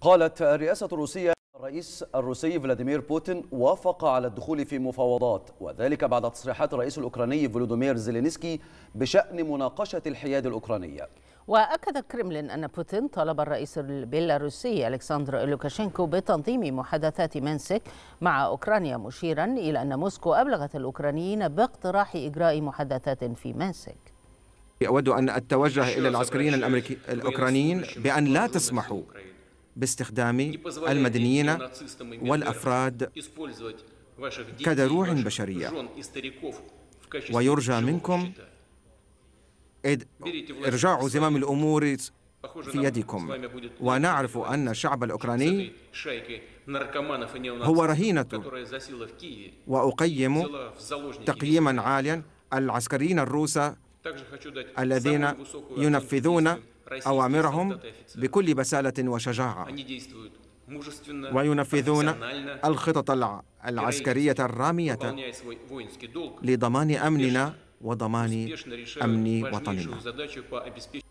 قالت الرئاسة الروسية الرئيس الروسي فلاديمير بوتين وافق على الدخول في مفاوضات وذلك بعد تصريحات الرئيس الأوكراني فولودومير زيلينسكي بشأن مناقشة الحياد الأوكرانية وأكد كريملين أن بوتين طلب الرئيس البيلاروسي ألكسندر لوكاشينكو بتنظيم محادثات منسك مع أوكرانيا مشيرا إلى أن موسكو أبلغت الأوكرانيين باقتراح إجراء محادثات في منسك أود أن أتوجه إلى العسكريين الأمريكي الأوكرانيين بأن لا تسمحوا باستخدام المدنيين والأفراد كدروع بشرية ويرجى منكم إرجاع زمام الأمور في يدكم ونعرف أن الشعب الأوكراني هو رهينة وأقيم تقييما عاليا العسكريين الروس الذين ينفذون أوامرهم بكل بسالة وشجاعة وينفذون الخطط العسكرية الرامية لضمان أمننا وضمان أمن وطننا